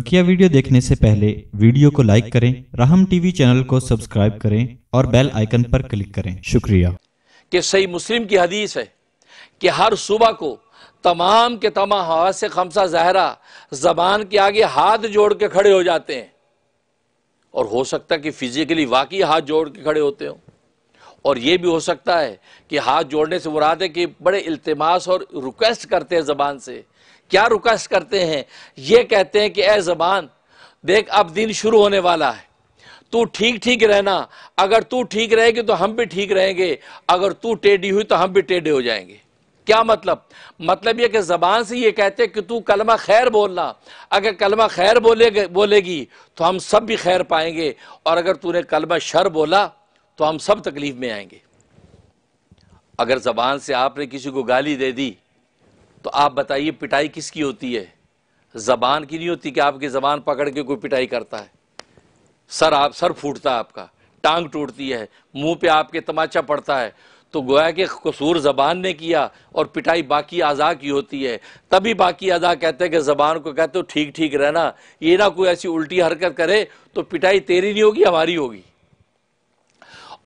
बकिया वीडियो देखने से पहले वीडियो को लाइक करें राहम टीवी चैनल को सब्सक्राइब करें और बेल आइकन पर क्लिक करें शुक्रिया कि सही मुस्लिम की हदीस है कि हर सुबह को तमाम के तमाम हवा से खमसा जहरा जबान के आगे हाथ जोड़ के खड़े हो जाते हैं और हो सकता है कि फिजिकली वाकई हाथ जोड़ के खड़े होते हो और यह भी हो सकता है कि हाथ जोड़ने से मुराद है कि बड़े इल्तमास और रिक्वेस्ट करते हैं ज़बान से क्या रुकस करते हैं ये कहते हैं कि ए जबान देख अब दिन शुरू होने वाला है तू ठीक ठीक रहना अगर तू ठीक रहेगी तो हम भी ठीक रहेंगे अगर तू टेढ़ी हुई तो हम भी टेढ़े हो जाएंगे क्या मतलब मतलब यह कि ज़बान से ये कहते कि तू कलमा खैर बोलना अगर कलमा खैर बोले बोलेगी तो हम सब भी खैर पाएंगे और अगर तूने कलमा शर बोला तो हम सब तकलीफ़ में आएंगे अगर ज़बान से आपने किसी को गाली दे दी तो आप बताइए पिटाई किसकी होती है ज़बान की नहीं होती कि आपकी ज़बान पकड़ के कोई पिटाई करता है सर आप सर फूटता है आपका टांग टूटती है मुंह पे आपके तमाचा पड़ता है तो गोया कि कसूर ज़बान ने किया और पिटाई बाकी अज़ा की होती है तभी बाकी अज़ा कहते हैं कि ज़बान को कहते हो ठीक ठीक रहना ये ना कोई ऐसी उल्टी हरकत करे तो पिटाई तेरी नहीं होगी हमारी होगी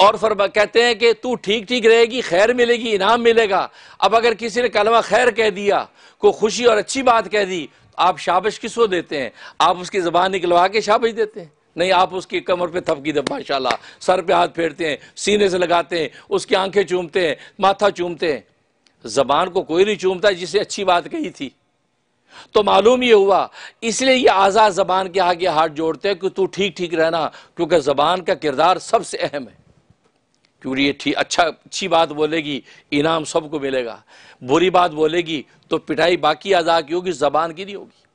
और फरमा कहते हैं कि तू ठीक ठीक रहेगी खैर मिलेगी इनाम मिलेगा अब अगर किसी ने कलमा खैर कह दिया को खुशी और अच्छी बात कह दी तो आप शाबश किसको देते हैं आप उसकी ज़बान निकलवा के शाबश देते हैं नहीं आप उसकी कमर पे थपकी दे माशाला सर पे हाथ फेरते हैं सीने से लगाते हैं उसकी आंखें चूमते हैं माथा चूमते हैं ज़बान को कोई नहीं चूमता जिसे अच्छी बात कही थी तो मालूम ये हुआ इसलिए ये आज़ाद ज़बान के आगे हाथ जोड़ते हैं कि तू ठीक ठीक रहना क्योंकि ज़बान का किरदार सबसे अहम है क्योंकि ये ठीक अच्छा अच्छी बात बोलेगी इनाम सबको मिलेगा बुरी बात बोलेगी तो पिटाई बाकी अदा की होगी जबान की नहीं होगी